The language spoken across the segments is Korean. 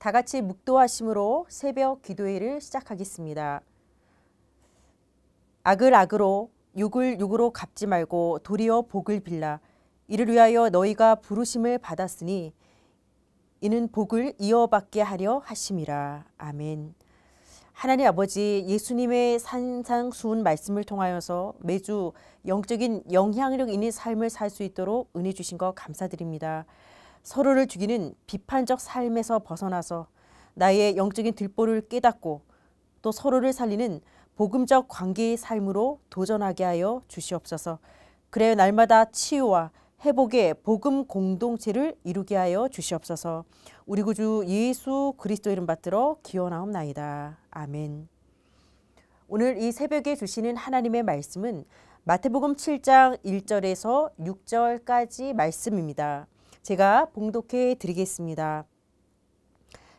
다 같이 묵도하심으로 새벽 기도회를 시작하겠습니다. 악을 악으로 욕을 욕으로 갚지 말고 도리어 복을 빌라 이를 위하여 너희가 부르심을 받았으니 이는 복을 이어받게 하려 하심이라. 아멘. 하나님 아버지 예수님의 산상수훈 말씀을 통하여서 매주 영적인 영향력 있는 삶을 살 수 있도록 은혜 주신 것 감사드립니다. 서로를 죽이는 비판적 삶에서 벗어나서 나의 영적인 들보를 깨닫고 또 서로를 살리는 복음적 관계의 삶으로 도전하게 하여 주시옵소서. 그래야 날마다 치유와 회복의 복음 공동체를 이루게 하여 주시옵소서. 우리 구주 예수 그리스도 이름 받들어 기원하옵나이다. 아멘. 오늘 이 새벽에 주시는 하나님의 말씀은 마태복음 7장 1절에서 6절까지 말씀입니다. 제가 봉독해 드리겠습니다.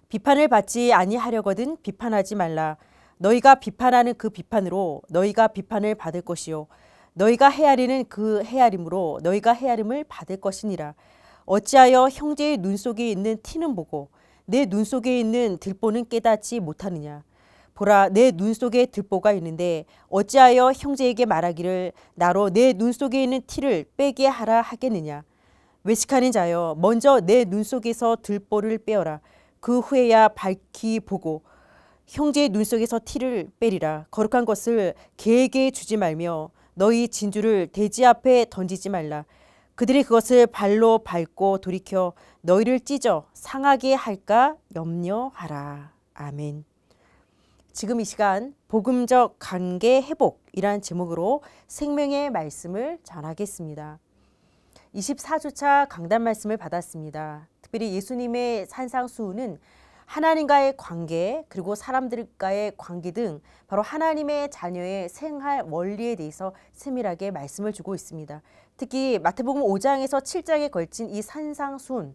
비판을 받지 아니하려거든 비판하지 말라. 너희가 비판하는 그 비판으로 너희가 비판을 받을 것이요. 너희가 헤아리는 그 헤아림으로 너희가 헤아림을 받을 것이니라. 어찌하여 형제의 눈 속에 있는 티는 보고 내 눈 속에 있는 들보는 깨닫지 못하느냐. 보라 내 눈 속에 들보가 있는데 어찌하여 형제에게 말하기를 나로 내 눈 속에 있는 티를 빼게 하라 하겠느냐. 외식하는 자여 먼저 내 눈 속에서 들보를 빼어라 그 후에야 밝히 보고 형제의 눈 속에서 티를 빼리라 거룩한 것을 개에게 주지 말며 너희 진주를 돼지 앞에 던지지 말라 그들이 그것을 발로 밟고 돌이켜 너희를 찢어 상하게 할까 염려하라 아멘 지금 이 시간 복음적 관계 회복이란 제목으로 생명의 말씀을 전하겠습니다. 24주차 강단 말씀을 받았습니다. 특별히 예수님의 산상수훈은 하나님과의 관계 그리고 사람들과의 관계 등 바로 하나님의 자녀의 생활 원리에 대해서 세밀하게 말씀을 주고 있습니다. 특히 마태복음 5장에서 7장에 걸친 이 산상순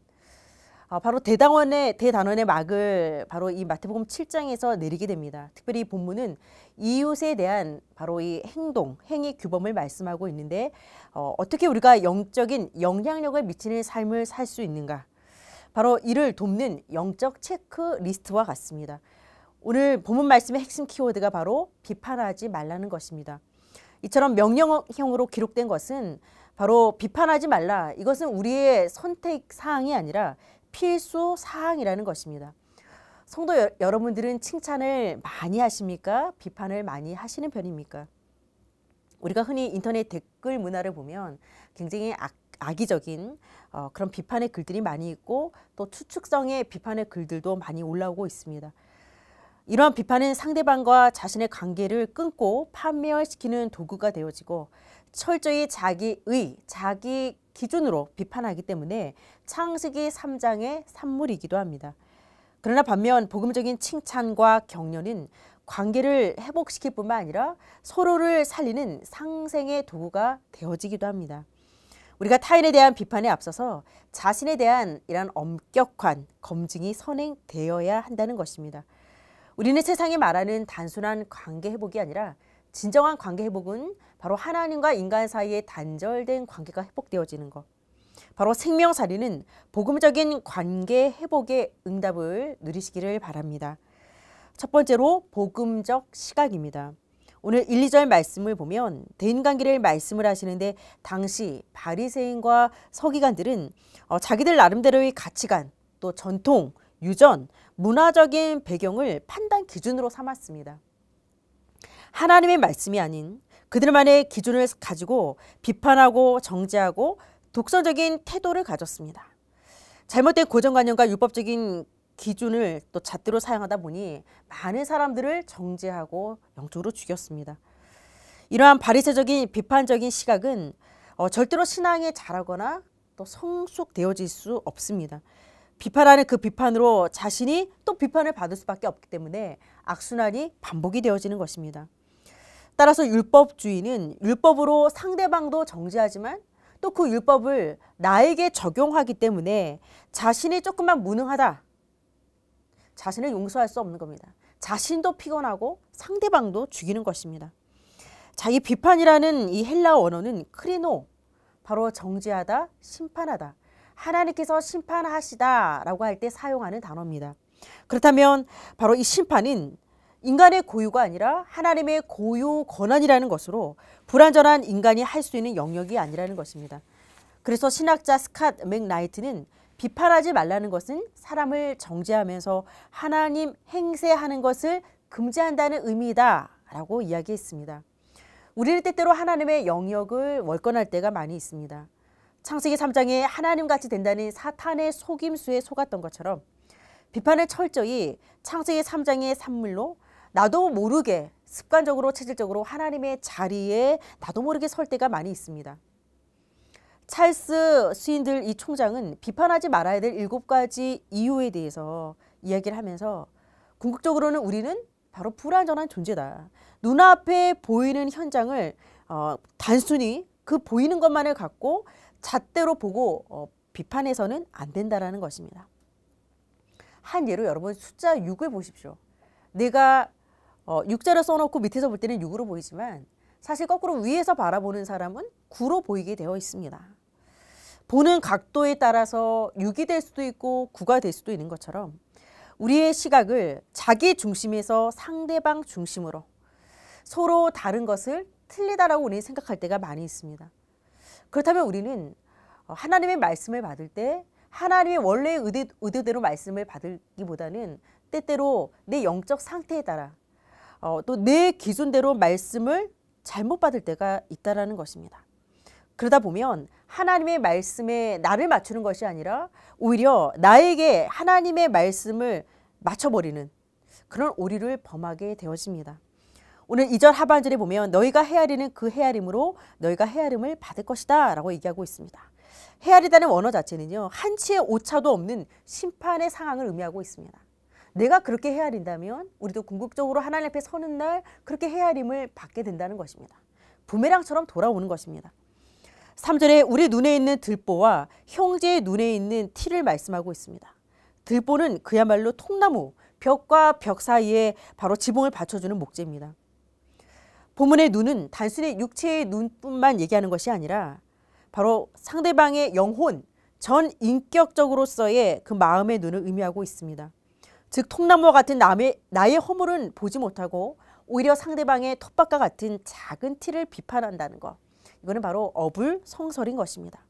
어, 바로 대당원의 대단원의 막을 바로 이 마태복음 7장에서 내리게 됩니다. 특별히 본문은 이웃에 대한 바로 이 행동, 행위 규범을 말씀하고 있는데 어, 어떻게 우리가 영적인 영향력을 미치는 삶을 살 수 있는가? 바로 이를 돕는 영적 체크리스트와 같습니다. 오늘 본문 말씀의 핵심 키워드가 바로 비판하지 말라는 것입니다. 이처럼 명령형으로 기록된 것은 바로 비판하지 말라. 이것은 우리의 선택 사항이 아니라 필수 사항이라는 것입니다. 성도 여러분들은 칭찬을 많이 하십니까? 비판을 많이 하시는 편입니까? 우리가 흔히 인터넷 댓글 문화를 보면 굉장히 악, 악의적인 어, 그런 비판의 글들이 많이 있고 또 추측성의 비판의 글들도 많이 올라오고 있습니다. 이러한 비판은 상대방과 자신의 관계를 끊고 판매시키는 도구가 되어지고 철저히 자기의, 자기 기준으로 비판하기 때문에 창세기 3장의 산물이기도 합니다. 그러나 반면 복음적인 칭찬과 격려는 관계를 회복시킬 뿐만 아니라 서로를 살리는 상생의 도구가 되어지기도 합니다. 우리가 타인에 대한 비판에 앞서서 자신에 대한 이러한 엄격한 검증이 선행되어야 한다는 것입니다. 우리는 세상이 말하는 단순한 관계 회복이 아니라 진정한 관계 회복은 바로 하나님과 인간 사이의 단절된 관계가 회복되어지는 것. 바로 생명살리는 복음적인 관계 회복의 응답을 누리시기를 바랍니다. 첫 번째로 복음적 시각입니다. 오늘 1, 2절 말씀을 보면 대인관계를 말씀을 하시는데 당시 바리새인과 서기관들은 어, 자기들 나름대로의 가치관, 또 전통, 유전, 문화적인 배경을 판단 기준으로 삼았습니다. 하나님의 말씀이 아닌 그들만의 기준을 가지고 비판하고 정지하고 독선적인 태도를 가졌습니다. 잘못된 고정관념과 율법적인 기준을 또 잣대로 사용하다 보니 많은 사람들을 정죄하고 영적으로 죽였습니다. 이러한 바리새적인 비판적인 시각은 어, 절대로 신앙에 자라거나 또 성숙되어질 수 없습니다. 비판하는 그 비판으로 자신이 또 비판을 받을 수밖에 없기 때문에 악순환이 반복이 되어지는 것입니다. 따라서 율법주의는 율법으로 상대방도 정지하지만또 그 율법을 나에게 적용하기 때문에 자신이 조금만 무능하다. 자신을 용서할 수 없는 겁니다. 자신도 피곤하고 상대방도 죽이는 것입니다. 자, 이 비판이라는 이 헬라 언어는 크리노, 바로 정지하다 심판하다. 하나님께서 심판하시다라고 할 때 사용하는 단어입니다. 그렇다면 바로 이 심판인 인간의 고유가 아니라 하나님의 고유 권한이라는 것으로 불완전한 인간이 할 수 있는 영역이 아니라는 것입니다. 그래서 신학자 스캇 맥나이트는 비판하지 말라는 것은 사람을 정죄하면서 하나님 행세하는 것을 금지한다는 의미다라고 이야기했습니다. 우리는 때때로 하나님의 영역을 월권할 때가 많이 있습니다. 창세기 3장에 하나님같이 된다는 사탄의 속임수에 속았던 것처럼 비판을 철저히 창세기 3장의 산물로 나도 모르게 습관적으로 체질적으로 하나님의 자리에 나도 모르게 설 때가 많이 있습니다. 찰스 스윈들 이 총장은 비판하지 말아야 될 일곱 가지 이유에 대해서 이야기를 하면서 궁극적으로는 우리는 바로 불완전한 존재다. 눈앞에 보이는 현장을 어, 단순히 그 보이는 것만을 갖고 잣대로 보고 어, 비판해서는 안 된다라는 것입니다. 한 예로 여러분 숫자 6을 보십시오. 내가 어, 6자를 써놓고 밑에서 볼 때는 6으로 보이지만 사실 거꾸로 위에서 바라보는 사람은 9로 보이게 되어 있습니다. 보는 각도에 따라서 6이 될 수도 있고 9가 될 수도 있는 것처럼 우리의 시각을 자기 중심에서 상대방 중심으로 서로 다른 것을 틀리다라고 우리는 생각할 때가 많이 있습니다. 그렇다면 우리는 하나님의 말씀을 받을 때 하나님의 원래의 의도대로 말씀을 받기보다는 때때로 내 영적 상태에 따라 어, 또내 기준대로 말씀을 잘못 받을 때가 있다라는 것입니다. 그러다 보면 하나님의 말씀에 나를 맞추는 것이 아니라 오히려 나에게 하나님의 말씀을 맞춰버리는 그런 오류를 범하게 되어집니다. 오늘 이절 하반절에 보면 너희가 헤아리는 그 헤아림으로 너희가 헤아림을 받을 것이다 라고 얘기하고 있습니다. 헤아리다는 원어 자체는요, 한치의 오차도 없는 심판의 상황을 의미하고 있습니다. 내가 그렇게 헤아린다면 우리도 궁극적으로 하나님 앞에 서는 날 그렇게 헤아림을 받게 된다는 것입니다. 부메랑처럼 돌아오는 것입니다. 3절에 우리 눈에 있는 들보와 형제의 눈에 있는 티를 말씀하고 있습니다. 들보는 그야말로 통나무, 벽과 벽 사이에 바로 지붕을 받쳐주는 목재입니다. 본문의 눈은 단순히 육체의 눈뿐만 얘기하는 것이 아니라 바로 상대방의 영혼, 전 인격적으로서의 그 마음의 눈을 의미하고 있습니다. 즉 통나무와 같은 남의, 나의 허물은 보지 못하고 오히려 상대방의 텃밭과 같은 작은 티를 비판한다는 것. 이거는 바로 업을 성설인 것입니다.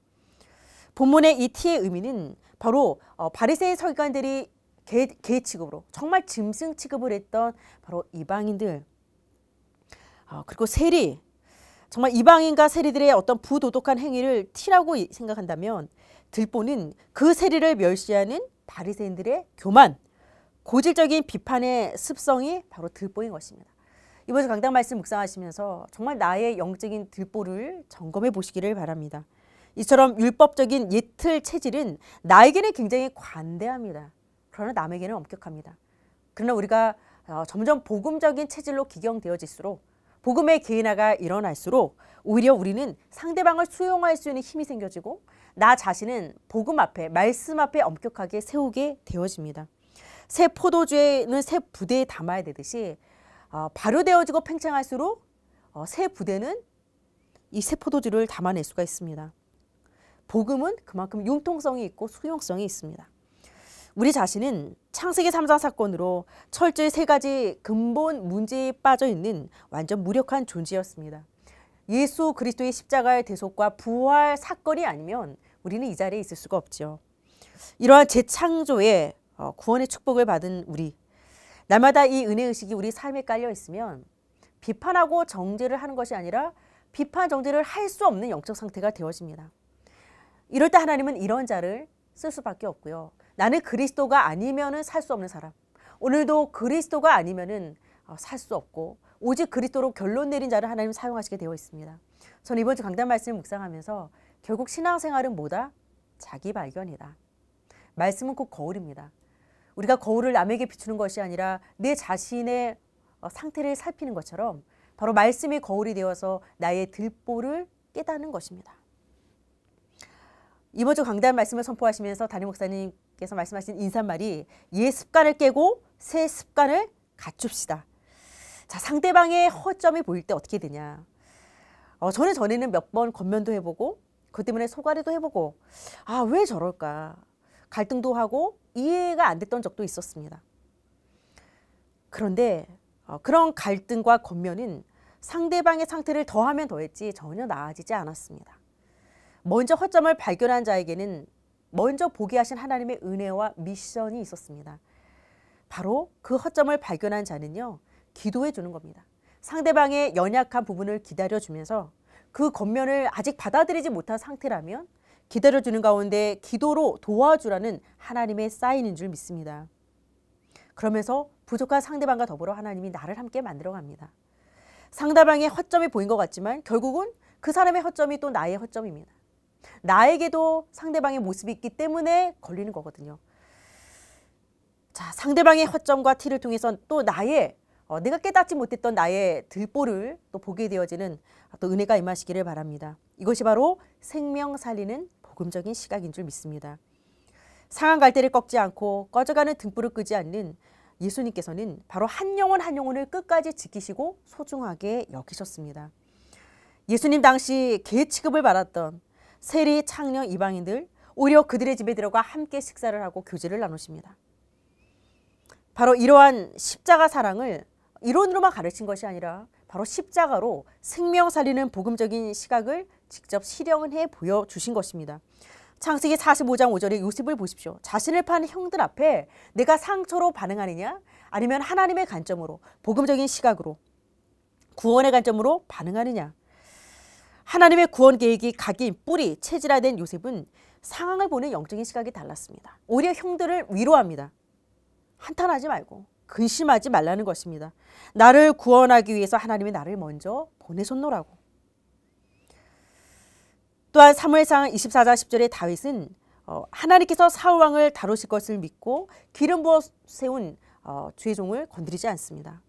본문의 이 티의 의미는 바로 어, 바리새인 서기관들이 개, 개 취급으로 정말 짐승 취급을 했던 바로 이방인들 어, 그리고 세리 정말 이방인과 세리들의 어떤 부도덕한 행위를 티라고 생각한다면 들보는 그 세리를 멸시하는 바리새인들의 교만 고질적인 비판의 습성이 바로 들보인 것입니다. 이번 주 강당 말씀 묵상하시면서 정말 나의 영적인 들보를 점검해 보시기를 바랍니다. 이처럼 율법적인 예틀 체질은 나에게는 굉장히 관대합니다. 그러나 남에게는 엄격합니다. 그러나 우리가 어, 점점 복음적인 체질로 기경되어질수록 복음의 개인화가 일어날수록 오히려 우리는 상대방을 수용할 수 있는 힘이 생겨지고 나 자신은 복음 앞에 말씀 앞에 엄격하게 세우게 되어집니다. 새 포도주에는 새 부대에 담아야 되듯이 어, 발효되어지고 팽창할수록 어, 새 부대는 이 새 포도주를 담아낼 수가 있습니다. 복음은 그만큼 융통성이 있고 수용성이 있습니다. 우리 자신은 창세기 3장 사건으로 철저히 세 가지 근본 문제에 빠져 있는 완전 무력한 존재였습니다. 예수 그리스도의 십자가의 대속과 부활 사건이 아니면 우리는 이 자리에 있을 수가 없죠. 이러한 재창조의 어, 구원의 축복을 받은 우리 날마다 이 은혜 의식이 우리 삶에 깔려 있으면 비판하고 정죄를 하는 것이 아니라 비판 정죄를 할 수 없는 영적 상태가 되어집니다. 이럴 때 하나님은 이런 자를 쓸 수밖에 없고요. 나는 그리스도가 아니면살 수 없는 사람. 오늘도 그리스도가 아니면살수 어, 없고 오직 그리스도로 결론 내린 자를 하나님 사용하시게 되어 있습니다. 저는 이번 주 강단 말씀을 묵상하면서 결국 신앙생활은 뭐다? 자기 발견이다. 말씀은 곧 거울입니다. 우리가 거울을 남에게 비추는 것이 아니라 내 자신의 어, 상태를 살피는 것처럼 바로 말씀이 거울이 되어서 나의 들보를 깨닫는 것입니다. 이번 주 강단 말씀을 선포하시면서 담임 목사님께서 말씀하신 인사말이 예 습관을 깨고 새 습관을 갖춥시다. 자, 상대방의 허점이 보일 때 어떻게 되냐. 어, 저는 전에는 몇번 겉면도 해보고 그 때문에 소가리도 해보고 아, 왜 저럴까. 갈등도 하고 이해가 안 됐던 적도 있었습니다. 그런데 어, 그런 갈등과 겉면은 상대방의 상태를 더하면 더했지 전혀 나아지지 않았습니다. 먼저 허점을 발견한 자에게는 먼저 보게 하신 하나님의 은혜와 미션이 있었습니다. 바로 그 허점을 발견한 자는요, 기도해 주는 겁니다. 상대방의 연약한 부분을 기다려 주면서 그 겉면을 아직 받아들이지 못한 상태라면 기다려주는 가운데 기도로 도와주라는 하나님의 사인인 줄 믿습니다. 그러면서 부족한 상대방과 더불어 하나님이 나를 함께 만들어 갑니다. 상대방의 허점이 보인 것 같지만 결국은 그 사람의 허점이 또 나의 허점입니다. 나에게도 상대방의 모습이 있기 때문에 걸리는 거거든요. 자, 상대방의 허점과 티를 통해서 또 나의 어, 내가 깨닫지 못했던 나의 들보를 또 보게 되어지는 또 은혜가 임하시기를 바랍니다. 이것이 바로 생명 살리는 복음적인 시각인 줄 믿습니다. 상한 갈대를 꺾지 않고 꺼져가는 등불을 끄지 않는 예수님께서는 바로 한 영혼 한 영혼을 끝까지 지키시고 소중하게 여기셨습니다. 예수님 당시 개 취급을 받았던 세리, 창녀, 이방인들 오히려 그들의 집에 들어가 함께 식사를 하고 교제를 나누십니다. 바로 이러한 십자가 사랑을 이론으로만 가르친 것이 아니라 바로 십자가로 생명 살리는 복음적인 시각을 직접 실현해 보여주신 것입니다. 창세기 45장 5절에 요셉을 보십시오. 자신을 파 형들 앞에 내가 상처로 반응하느냐 아니면 하나님의 관점으로 복음적인 시각으로 구원의 관점으로 반응하느냐. 하나님의 구원 계획이 각인 뿌리 체질화된 요셉은 상황을 보는 영적인 시각이 달랐습니다. 오히려 형들을 위로합니다. 한탄하지 말고 근심하지 말라는 것입니다. 나를 구원하기 위해서 하나님이 나를 먼저 보내셨노라고. 또한 사무엘상 24장 10절에 다윗은 어, 하나님께서 사울 왕을 다루실 것을 믿고 기름 부어 세운 주의 어, 종을 건드리지 않습니다.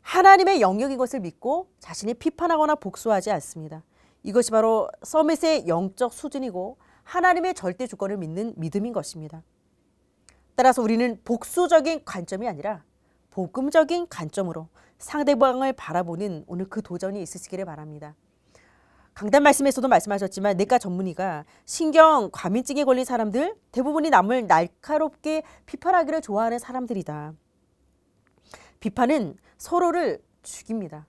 하나님의 영역인 것을 믿고 자신이 비판하거나 복수하지 않습니다. 이것이 바로 서밋의 영적 수준이고 하나님의 절대 주권을 믿는 믿음인 것입니다. 따라서 우리는 복수적인 관점이 아니라 복음적인 관점으로 상대방을 바라보는 오늘 그 도전이 있으시기를 바랍니다. 강단 말씀에서도 말씀하셨지만 내과 전문의가 신경 과민증에 걸린 사람들 대부분이 남을 날카롭게 비판하기를 좋아하는 사람들이다. 비판은 서로를 죽입니다.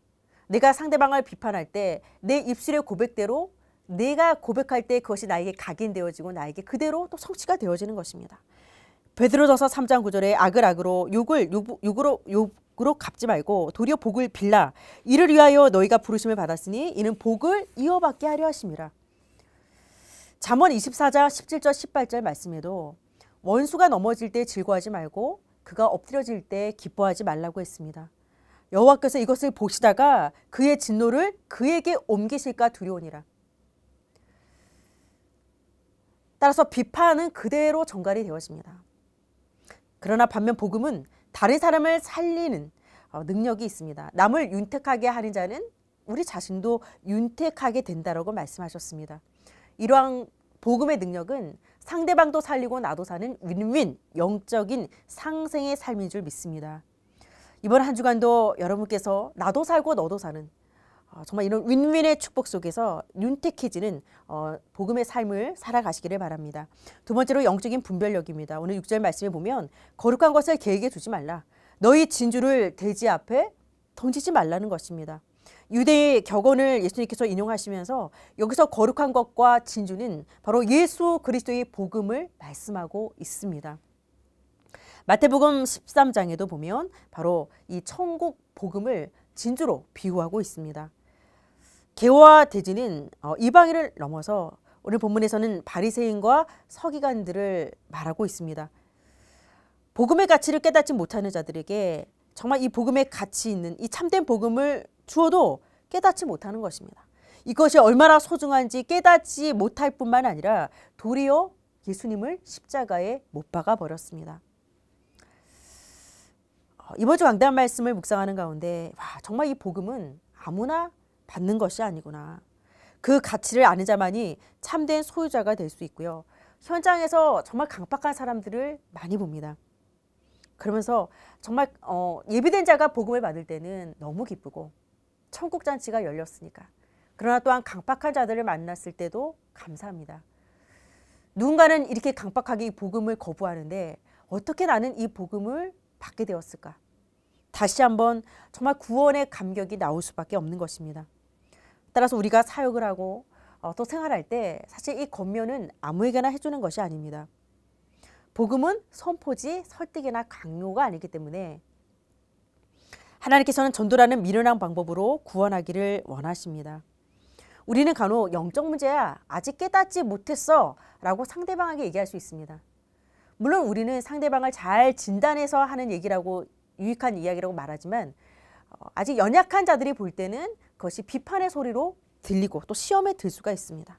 내가 상대방을 비판할 때 내 입술의 고백대로 내가 고백할 때 그것이 나에게 각인되어지고 나에게 그대로 또 성취가 되어지는 것입니다. 베드로전서 3장 9절에 악을 악으로 욕을 욕, 으로 욕, 으로 갚지 말고 도리어 복을 빌라 이를 위하여 너희가 부르심을 받았으니 이는 복을 이어받게 하려 하심이라. 잠언 24자 17절 18절 말씀에도 원수가 넘어질 때 즐거워하지 말고 그가 엎드려질 때 기뻐하지 말라고 했습니다. 여호와께서 이것을 보시다가 그의 진노를 그에게 옮기실까 두려우니라. 따라서 비판은 그대로 전갈이 되어집니다. 그러나 반면 복음은 다른 사람을 살리는 어, 능력이 있습니다. 남을 윤택하게 하는 자는 우리 자신도 윤택하게 된다라고 말씀하셨습니다. 이러한 복음의 능력은 상대방도 살리고 나도 사는 윈윈 영적인 상생의 삶인 줄 믿습니다. 이번 한 주간도 여러분께서 나도 살고 너도 사는 아, 정말 이런 윈윈의 축복 속에서 윤택해지는 어, 복음의 삶을 살아가시기를 바랍니다. 두 번째로 영적인 분별력입니다. 오늘 6절 말씀에 보면 거룩한 것을 계획에 두지 말라. 너희 진주를 돼지 앞에 던지지 말라는 것입니다. 유대의 격언을 예수님께서 인용하시면서 여기서 거룩한 것과 진주는 바로 예수 그리스도의 복음을 말씀하고 있습니다. 마태복음 13장에도 보면 바로 이 천국 복음을 진주로 비유하고 있습니다. 개와 대지는 어, 이방인을 넘어서 오늘 본문에서는 바리새인과 서기관들을 말하고 있습니다. 복음의 가치를 깨닫지 못하는 자들에게 정말 이 복음의 가치 있는 이 참된 복음을 주어도 깨닫지 못하는 것입니다. 이것이 얼마나 소중한지 깨닫지 못할 뿐만 아니라 도리어 예수님을 십자가에 못 박아 버렸습니다. 어, 이번 주 강단 말씀을 묵상하는 가운데 와 정말 이 복음은 아무나 받는 것이 아니구나. 그 가치를 아는 자만이 참된 소유자가 될 수 있고요. 현장에서 정말 강박한 사람들을 많이 봅니다. 그러면서 정말 어, 예비된 자가 복음을 받을 때는 너무 기쁘고 천국 잔치가 열렸으니까. 그러나 또한 강박한 자들을 만났을 때도 감사합니다. 누군가는 이렇게 강박하게 이 복음을 거부하는데 어떻게 나는 이 복음을 받게 되었을까? 다시 한번 정말 구원의 감격이 나올 수밖에 없는 것입니다. 따라서 우리가 사역을 하고 어, 또 생활할 때 사실 이 권면은 아무에게나 해주는 것이 아닙니다. 복음은 선포지, 설득이나 강요가 아니기 때문에 하나님께서는 전도라는 미련한 방법으로 구원하기를 원하십니다. 우리는 간혹 영적 문제야 아직 깨닫지 못했어 라고 상대방에게 얘기할 수 있습니다. 물론 우리는 상대방을 잘 진단해서 하는 얘기라고 유익한 이야기라고 말하지만 어, 아직 연약한 자들이 볼 때는 그것이 비판의 소리로 들리고 또 시험에 들 수가 있습니다.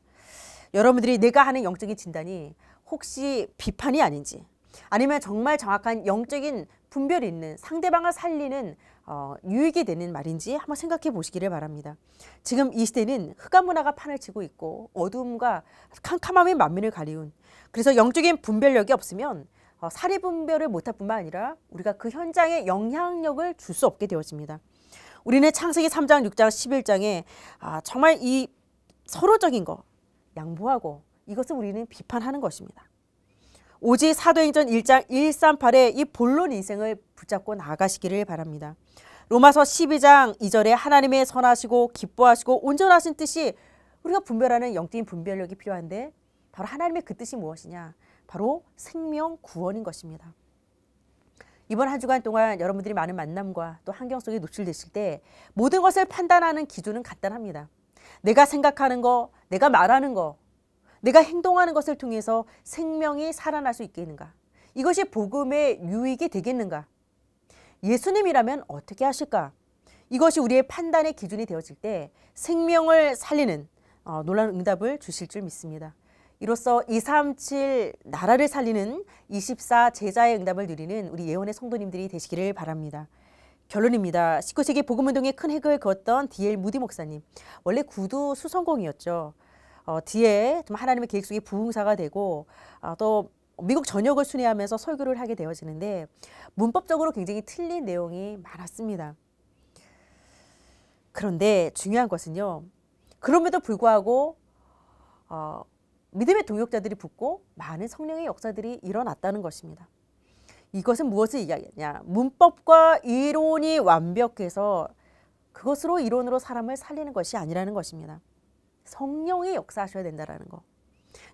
여러분들이 내가 하는 영적인 진단이 혹시 비판이 아닌지 아니면 정말 정확한 영적인 분별이 있는 상대방을 살리는 어, 유익이 되는 말인지 한번 생각해 보시기를 바랍니다. 지금 이 시대는 흑암 문화가 판을 치고 있고 어둠과 캄캄함이 만민을 가리운 그래서 영적인 분별력이 없으면 어, 사리 분별을 못할 뿐만 아니라 우리가 그 현장에 영향력을 줄 수 없게 되어집니다. 우리는 창세기 3장, 6장, 11장에 아, 정말 이 서로적인 거 양보하고 이것을 우리는 비판하는 것입니다. 오직 사도행전 1장 138에 이 본론 인생을 붙잡고 나아가시기를 바랍니다. 로마서 12장 2절에 하나님의 선하시고 기뻐하시고 온전하신 뜻이 우리가 분별하는 영적인 분별력이 필요한데 바로 하나님의 그 뜻이 무엇이냐? 바로 생명 구원인 것입니다. 이번 한 주간 동안 여러분들이 많은 만남과 또 환경 속에 노출됐을 때 모든 것을 판단하는 기준은 간단합니다. 내가 생각하는 거, 내가 말하는 거, 내가 행동하는 것을 통해서 생명이 살아날 수 있겠는가? 이것이 복음의 유익이 되겠는가? 예수님이라면 어떻게 하실까? 이것이 우리의 판단의 기준이 되어질 때 생명을 살리는 어, 놀라운 응답을 주실 줄 믿습니다. 이로써 237 나라를 살리는 24 제자의 응답을 누리는 우리 예원의 성도님들이 되시기를 바랍니다. 결론입니다. 19세기 복음운동에 큰 획을 그었던 D.L. 무디 목사님. 원래 구두 수성공이었죠. 어, 뒤에 좀 하나님의 계획 속에 부흥사가 되고 어, 또 미국 전역을 순회하면서 설교를 하게 되어지는데 문법적으로 굉장히 틀린 내용이 많았습니다. 그런데 중요한 것은요. 그럼에도 불구하고 어, 믿음의 동역자들이 붙고 많은 성령의 역사들이 일어났다는 것입니다. 이것은 무엇을 이야기하냐? 문법과 이론이 완벽해서 그것으로 이론으로 사람을 살리는 것이 아니라는 것입니다. 성령이 역사하셔야 된다는 거.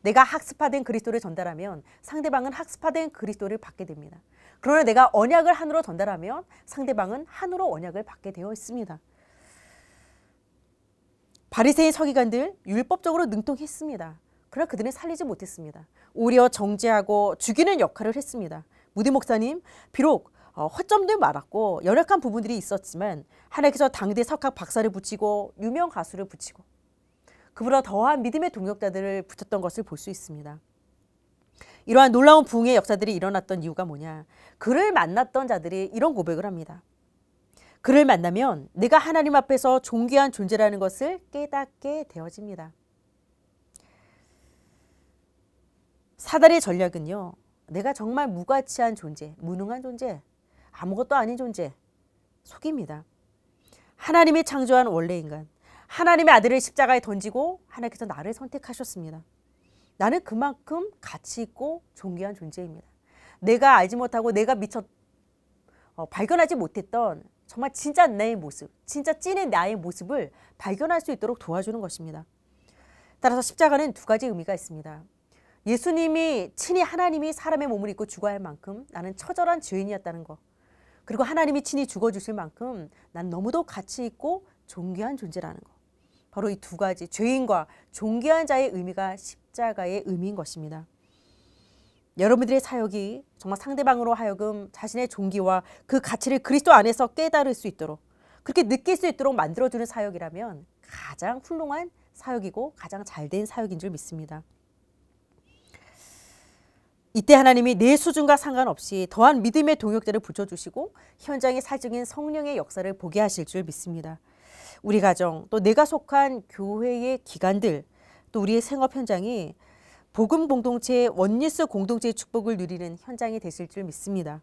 내가 학습화된 그리스도를 전달하면 상대방은 학습화된 그리스도를 받게 됩니다. 그러나 내가 언약을 한으로 전달하면 상대방은 한으로 언약을 받게 되어 있습니다. 바리새인 서기관들 율법적으로 능통했습니다. 그러나 그들은 살리지 못했습니다. 오히려 정죄하고 죽이는 역할을 했습니다. 무디 목사님, 비록 어, 허점도 많았고 열악한 부분들이 있었지만 하나님께서 당대 석학 박사를 붙이고 유명 가수를 붙이고 그보다 더한 믿음의 동역자들을 붙였던 것을 볼 수 있습니다. 이러한 놀라운 부흥의 역사들이 일어났던 이유가 뭐냐? 그를 만났던 자들이 이런 고백을 합니다. 그를 만나면 내가 하나님 앞에서 존귀한 존재라는 것을 깨닫게 되어집니다. 사다리의 전략은요. 내가 정말 무가치한 존재, 무능한 존재, 아무것도 아닌 존재, 속입니다. 하나님이 창조한 원래 인간, 하나님의 아들을 십자가에 던지고 하나님께서 나를 선택하셨습니다. 나는 그만큼 가치 있고 존귀한 존재입니다. 내가 알지 못하고 내가 미처 어, 발견하지 못했던 정말 진짜 내 모습, 진짜 찐의 나의 모습을 발견할 수 있도록 도와주는 것입니다. 따라서 십자가는 두 가지 의미가 있습니다. 예수님이 친히 하나님이 사람의 몸을 입고 죽어야 할 만큼 나는 처절한 죄인이었다는 것. 그리고 하나님이 친히 죽어 주실 만큼 난 너무도 가치 있고 존귀한 존재라는 것. 바로 이 두 가지 죄인과 존귀한 자의 의미가 십자가의 의미인 것입니다. 여러분들의 사역이 정말 상대방으로 하여금 자신의 존귀와그 가치를 그리스도 안에서 깨달을 수 있도록 그렇게 느낄 수 있도록 만들어주는 사역이라면 가장 훌륭한 사역이고 가장 잘 된 사역인 줄 믿습니다. 이때 하나님이 내 수준과 상관없이 더한 믿음의 동역자를 붙여주시고 현장의 사적인 성령의 역사를 보게 하실 줄 믿습니다. 우리 가정 또 내가 속한 교회의 기관들 또 우리의 생업 현장이 복음 공동체의 원리스 공동체의 축복을 누리는 현장이 되실 줄 믿습니다.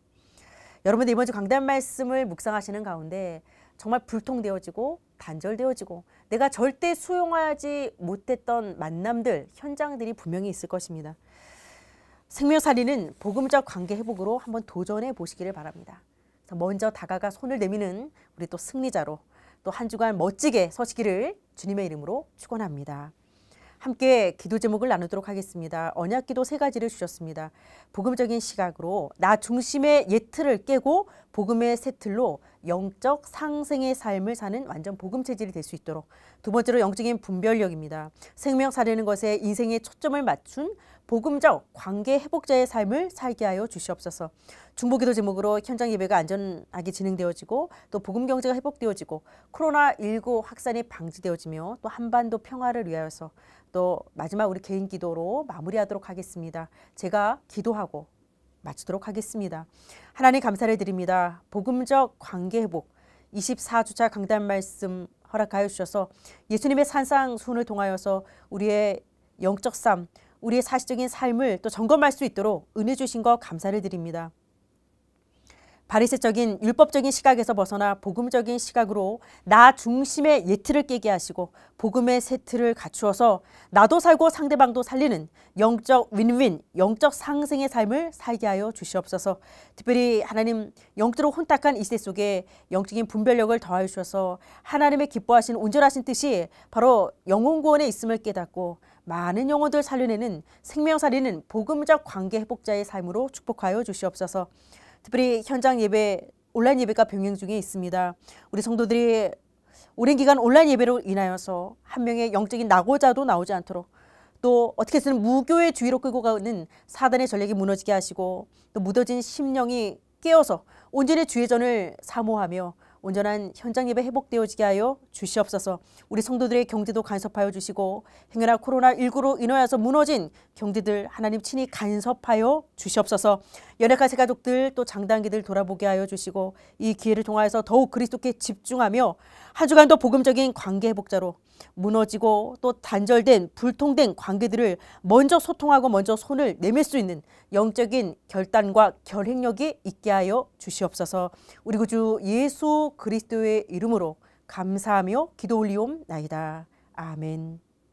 여러분들 이번 주 강단 말씀을 묵상하시는 가운데 정말 불통되어지고 단절되어지고 내가 절대 수용하지 못했던 만남들 현장들이 분명히 있을 것입니다. 생명살이는 복음적 관계 회복으로 한번 도전해 보시기를 바랍니다. 먼저 다가가 손을 내미는 우리 또 승리자로 또 한 주간 멋지게 서시기를 주님의 이름으로 축원합니다. 함께 기도 제목을 나누도록 하겠습니다. 언약 기도 세 가지를 주셨습니다. 복음적인 시각으로 나 중심의 예틀을 깨고 복음의 새틀로 영적 상생의 삶을 사는 완전 복음 체질이 될 수 있도록 두 번째로 영적인 분별력입니다. 생명 사려는 것에 인생의 초점을 맞춘 복음적 관계 회복자의 삶을 살게 하여 주시옵소서. 중보기도 제목으로 현장 예배가 안전하게 진행되어지고 또 복음 경제가 회복되어지고 코로나 19 확산이 방지되어지며 또 한반도 평화를 위하여서 또 마지막 우리 개인 기도로 마무리하도록 하겠습니다. 제가 기도하고 마치도록 하겠습니다. 하나님 감사를 드립니다. 복음적 관계 회복 24주차 강단 말씀 허락하여 주셔서 예수님의 산상 순을 통하여서 우리의 영적 삶 우리의 사실적인 삶을 또 점검할 수 있도록 은혜 주신 것 감사를 드립니다. 바리새적인 율법적인 시각에서 벗어나 복음적인 시각으로 나 중심의 예틀을 깨게 하시고 복음의 세트를 갖추어서 나도 살고 상대방도 살리는 영적 윈윈, 영적 상승의 삶을 살게 하여 주시옵소서. 특별히 하나님 영적으로 혼탁한 이 시대 속에 영적인 분별력을 더하여 주셔서 하나님의 기뻐하신 온전하신 뜻이 바로 영혼 구원에 있음을 깨닫고 많은 영혼들 살려내는 생명살이는 복음적 관계 회복자의 삶으로 축복하여 주시옵소서. 특별히 현장 예배, 온라인 예배가 병행 중에 있습니다. 우리 성도들이 오랜 기간 온라인 예배로 인하여서 한 명의 영적인 낙오자도 나오지 않도록 또 어떻게 쓰는 무교의 주의로 끌고 가는 사단의 전략이 무너지게 하시고 또 무뎌진 심령이 깨어서 온전히 주의전을 사모하며 온전한 현장 예배 회복되어지게 하여 주시옵소서. 우리 성도들의 경제도 간섭하여 주시고 행여나 코로나 19로 인하여서 무너진 경제들 하나님 친히 간섭하여 주시옵소서. 연약한 가족들 또 장단기들 돌아보게 하여 주시고 이 기회를 통하여서 더욱 그리스도께 집중하며 한 주간 도 복음적인 관계 회복자로 무너지고 또 단절된 불통된 관계들을 먼저 소통하고 먼저 손을 내밀 수 있는 영적인 결단과 결행력이 있게 하여 주시옵소서. 우리 구주 예수 그리스도의 이름으로 감사하며 기도 올리옵나이다. 아멘.